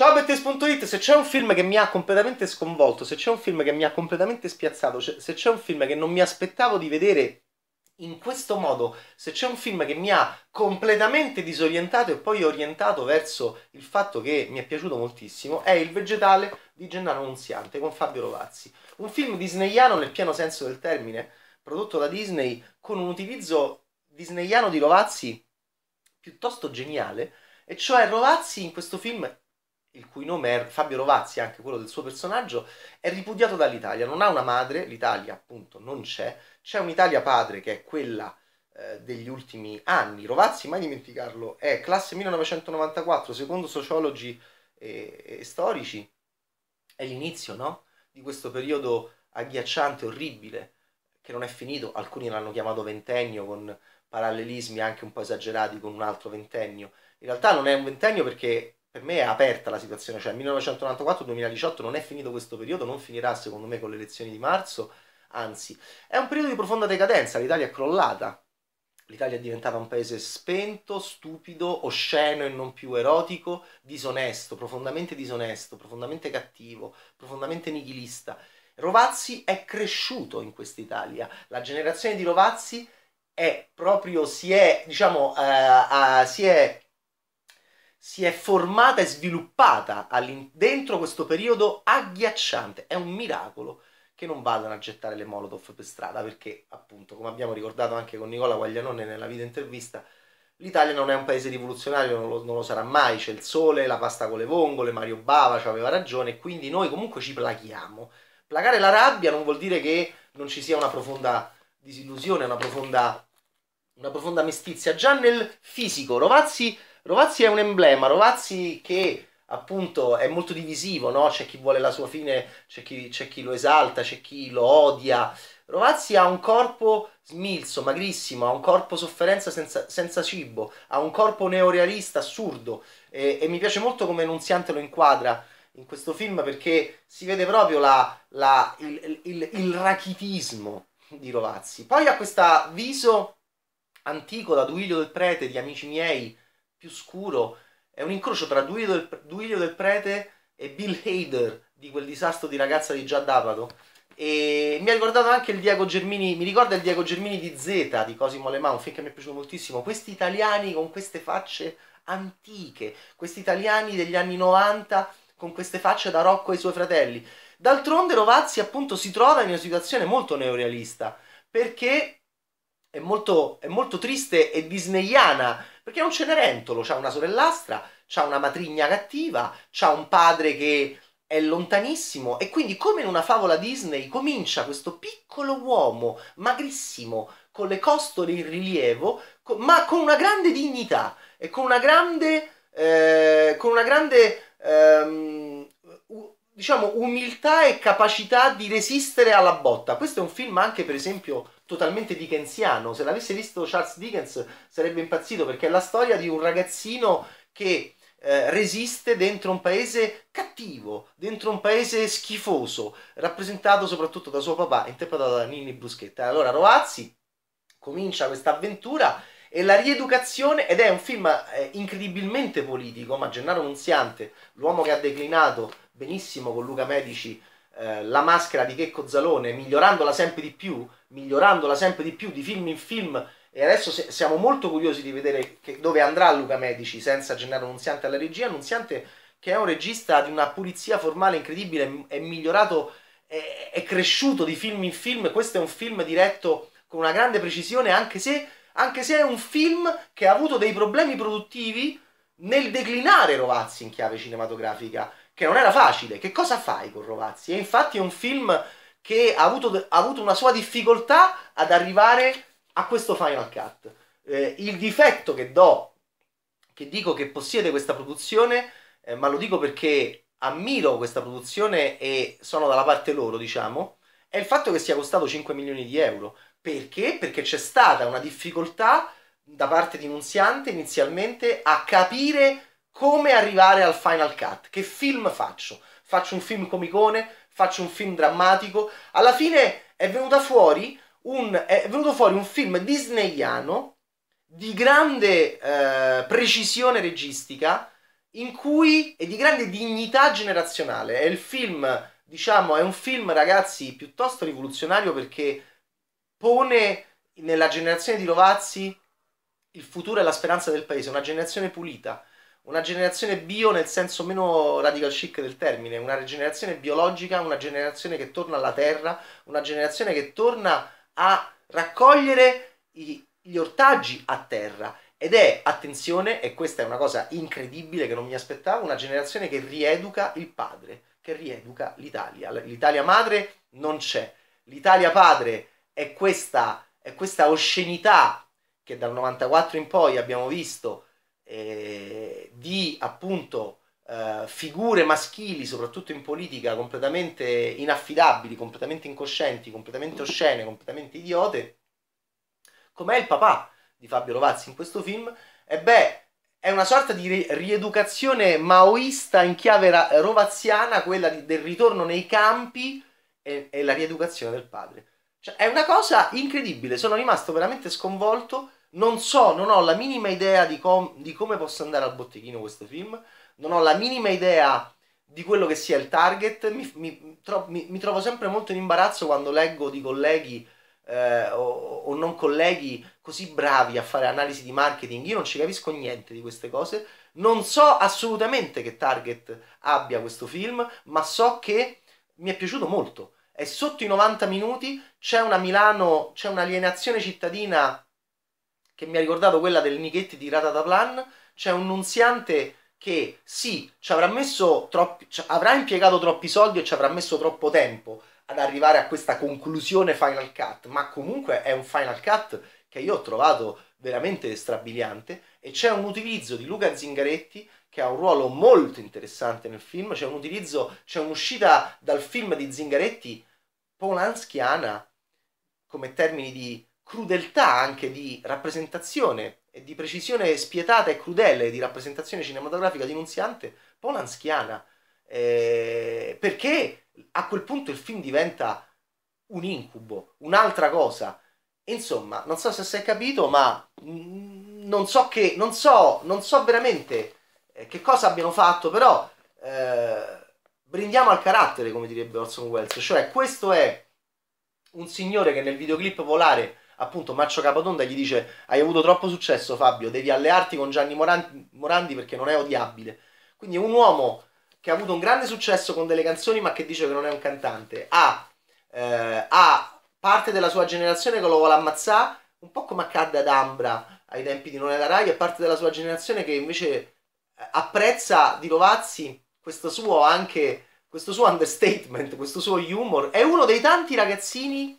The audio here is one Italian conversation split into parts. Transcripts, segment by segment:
Ciao Bettes.it, se c'è un film che mi ha completamente sconvolto, se c'è un film che mi ha completamente spiazzato, se c'è un film che non mi aspettavo di vedere in questo modo, se c'è un film che mi ha completamente disorientato e poi orientato verso il fatto che mi è piaciuto moltissimo, è Il vegetale di Gennaro Nunziante con Fabio Rovazzi. Un film disneyano nel pieno senso del termine, prodotto da Disney con un utilizzo disneyano di Rovazzi piuttosto geniale, e cioè Rovazzi in questo film il cui nome è Fabio Rovazzi, anche quello del suo personaggio, è ripudiato dall'Italia, non ha una madre, l'Italia appunto non c'è, c'è un'Italia padre che è quella eh, degli ultimi anni. Rovazzi, mai dimenticarlo, è classe 1994, secondo sociologi e, e storici, è l'inizio no? di questo periodo agghiacciante, orribile, che non è finito, alcuni l'hanno chiamato ventennio con parallelismi anche un po' esagerati con un altro ventennio. In realtà non è un ventennio perché per me è aperta la situazione, cioè 1994-2018 non è finito questo periodo, non finirà secondo me con le elezioni di marzo, anzi è un periodo di profonda decadenza, l'Italia è crollata, l'Italia è diventata un paese spento, stupido, osceno e non più erotico, disonesto, profondamente disonesto, profondamente cattivo, profondamente nichilista. Rovazzi è cresciuto in questa Italia, la generazione di Rovazzi è proprio, si è, diciamo, eh, eh, si è si è formata e sviluppata dentro questo periodo agghiacciante. È un miracolo che non vadano a gettare le Molotov per strada perché, appunto, come abbiamo ricordato anche con Nicola Guaglianone nella video intervista, l'Italia non è un paese rivoluzionario, non lo, non lo sarà mai. C'è il sole, la pasta con le vongole, Mario Bava ci aveva ragione, quindi noi comunque ci plaghiamo. Placare la rabbia non vuol dire che non ci sia una profonda disillusione, una profonda, una profonda mestizia. Già nel fisico, Rovazzi Rovazzi è un emblema, Rovazzi che appunto è molto divisivo, no? c'è chi vuole la sua fine, c'è chi, c'è chi lo esalta, c'è chi lo odia. Rovazzi ha un corpo smilzo, magrissimo, ha un corpo sofferenza senza, senza cibo, ha un corpo neorealista assurdo e, e mi piace molto come Nunziante lo inquadra in questo film perché si vede proprio la, la, il, il, il, rachitismo di Rovazzi. Poi ha questo viso antico da Duilio del Prete, di Amici miei, più scuro. È un incrocio tra Duilio del, Duilio del Prete e Bill Hader di quel disastro di ragazza di Già D'Apato. E mi ha ricordato anche il Diego Germini, mi ricorda il Diego Germini di Z di Cosimo Le Mans, un film che mi è piaciuto moltissimo. Questi italiani con queste facce antiche, questi italiani degli anni 90 con queste facce da Rocco e i suoi fratelli. D'altronde Rovazzi appunto si trova in una situazione molto neorealista, perché è molto, è molto triste e disneyana, perché è un Cenerentolo, c'ha una sorellastra, c'ha una matrigna cattiva, c'ha un padre che è lontanissimo e quindi come in una favola Disney comincia questo piccolo uomo magrissimo con le costole in rilievo con, ma con una grande dignità e con una grande eh, con una grande ehm, diciamo umiltà e capacità di resistere alla botta questo è un film anche per esempio totalmente dickensiano. Se l'avesse visto Charles Dickens sarebbe impazzito perché è la storia di un ragazzino che eh, resiste dentro un paese cattivo, dentro un paese schifoso, rappresentato soprattutto da suo papà, interpretato da Nini Bruschetta. Allora Roazzi comincia questa avventura e la rieducazione, ed è un film eh, incredibilmente politico, ma Gennaro Nunziante, l'uomo che ha declinato benissimo con Luca Medici eh, la maschera di Checco Zalone, migliorandola sempre di più, migliorandola sempre di più di film in film. E adesso se, siamo molto curiosi di vedere che, dove andrà Luca Medici senza Gennaro Nunziante alla regia. Nunziante che è un regista di una pulizia formale incredibile, è, è migliorato, è, è, cresciuto di film in film. Questo è un film diretto con una grande precisione, anche se, anche se è un film che ha avuto dei problemi produttivi nel declinare Rovazzi in chiave cinematografica che non era facile. Che cosa fai con Rovazzi? E infatti è un film che ha avuto, ha avuto una sua difficoltà ad arrivare a questo Final Cut. Eh, il difetto che do, che dico che possiede questa produzione, eh, ma lo dico perché ammiro questa produzione e sono dalla parte loro, diciamo, è il fatto che sia costato 5 milioni di euro. Perché? Perché c'è stata una difficoltà da parte di Nunziante inizialmente a capire come arrivare al final cut, che film faccio? Faccio un film comicone, faccio un film drammatico. Alla fine è, fuori un, è venuto fuori un film disneyano di grande eh, precisione registica in cui e di grande dignità generazionale. È il film, diciamo, è un film, ragazzi, piuttosto rivoluzionario perché pone nella generazione di Rovazzi il futuro e la speranza del paese, una generazione pulita, una generazione bio nel senso meno radical chic del termine, una generazione biologica, una generazione che torna alla terra, una generazione che torna a raccogliere i, gli ortaggi a terra. Ed è, attenzione, e questa è una cosa incredibile che non mi aspettavo, una generazione che rieduca il padre, che rieduca l'Italia. L'Italia madre non c'è. L'Italia padre è questa, è questa oscenità che dal 94 in poi abbiamo visto eh, di appunto eh, figure maschili, soprattutto in politica, completamente inaffidabili, completamente incoscienti, completamente oscene, completamente idiote, com'è il papà di Fabio Rovazzi in questo film, e beh, è una sorta di rieducazione maoista in chiave rovaziana, quella di, del ritorno nei campi e, e la rieducazione del padre. Cioè, è una cosa incredibile, sono rimasto veramente sconvolto non so, non ho la minima idea di, com di come possa andare al botteghino questo film, non ho la minima idea di quello che sia il target, mi, mi, tro mi, mi trovo sempre molto in imbarazzo quando leggo di colleghi eh, o, o, non colleghi così bravi a fare analisi di marketing, io non ci capisco niente di queste cose, non so assolutamente che target abbia questo film, ma so che mi è piaciuto molto. È sotto i 90 minuti, c'è una Milano, c'è un'alienazione cittadina che mi ha ricordato quella del Nichetti di Ratataplan, c'è un nunziante che sì, ci avrà messo troppi, ci avrà impiegato troppi soldi e ci avrà messo troppo tempo ad arrivare a questa conclusione Final Cut, ma comunque è un Final Cut che io ho trovato veramente strabiliante e c'è un utilizzo di Luca Zingaretti che ha un ruolo molto interessante nel film, c'è un utilizzo, c'è un'uscita dal film di Zingaretti polanskiana come termini di crudeltà anche di rappresentazione e di precisione spietata e crudele di rappresentazione cinematografica denunziante Nunziante polanskiana. Eh, perché a quel punto il film diventa un incubo, un'altra cosa. Insomma, non so se si è capito, ma non so che, non so, non so veramente eh, che cosa abbiano fatto, però eh, brindiamo al carattere, come direbbe Orson Welles. Cioè, questo è un signore che nel videoclip polare appunto Marcio Capatonda gli dice hai avuto troppo successo Fabio, devi allearti con Gianni Morandi, Morandi perché non è odiabile. Quindi un uomo che ha avuto un grande successo con delle canzoni ma che dice che non è un cantante, ha, eh, ha parte della sua generazione che lo vuole ammazzare, un po' come accadde ad Ambra ai tempi di Non è la Rai, e parte della sua generazione che invece eh, apprezza di Lovazzi questo suo anche questo suo understatement, questo suo humor. È uno dei tanti ragazzini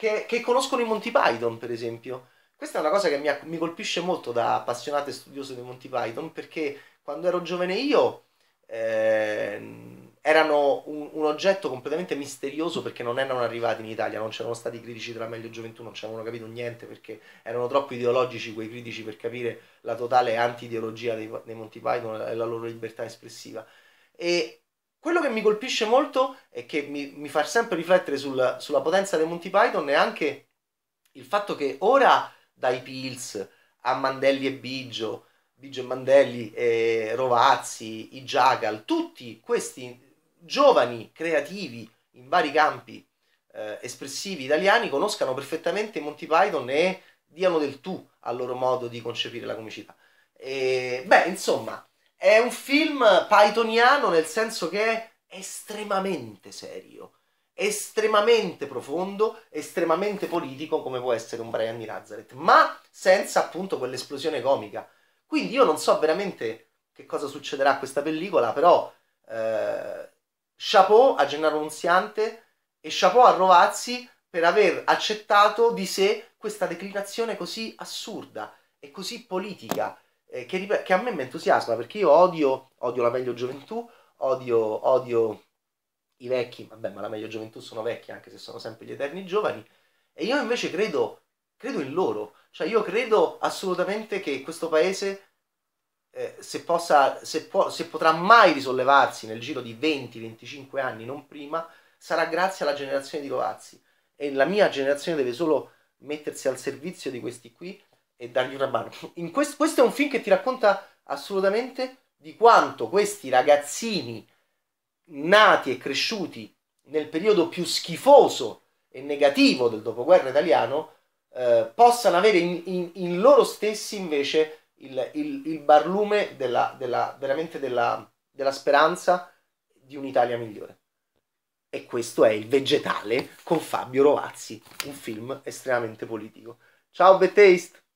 che, che conoscono i Monty Python, per esempio. Questa è una cosa che mi, mi colpisce molto da appassionato e studioso di Monty Python, perché quando ero giovane io eh, erano un, un, oggetto completamente misterioso perché non erano arrivati in Italia, non c'erano stati critici della meglio gioventù, non ci avevano capito niente perché erano troppo ideologici quei critici per capire la totale anti-ideologia dei, dei Monty Python e la loro libertà espressiva. E quello che mi colpisce molto e che mi, mi fa sempre riflettere sul, sulla potenza dei Monty Python è anche il fatto che ora dai Pills a Mandelli e Biggio, Biggio e Mandelli, e Rovazzi, i Jagal, tutti questi giovani creativi in vari campi eh, espressivi italiani conoscano perfettamente Monty Python e diano del tu al loro modo di concepire la comicità. E, beh, insomma, è un film pythoniano nel senso che è estremamente serio, estremamente profondo, estremamente politico come può essere un Brian di Nazareth, ma senza appunto quell'esplosione comica. Quindi io non so veramente che cosa succederà a questa pellicola, però eh, chapeau a Gennaro Nunziante e chapeau a Rovazzi per aver accettato di sé questa declinazione così assurda e così politica eh, che, che, a me mi entusiasma perché io odio, odio la meglio gioventù, odio, odio i vecchi, vabbè ma la meglio gioventù sono vecchi anche se sono sempre gli eterni giovani, e io invece credo, credo in loro, cioè io credo assolutamente che questo paese eh, se, possa, se, può, se potrà mai risollevarsi nel giro di 20-25 anni, non prima, sarà grazie alla generazione di Rovazzi e la mia generazione deve solo mettersi al servizio di questi qui e dargli una mano. Quest- questo è un film che ti racconta assolutamente di quanto questi ragazzini nati e cresciuti nel periodo più schifoso e negativo del dopoguerra italiano eh, possano avere in, in, in, loro stessi invece il, il, il barlume della, della, veramente della, della speranza di un'Italia migliore. E questo è Il vegetale con Fabio Rovazzi, un film estremamente politico. Ciao, Betaste!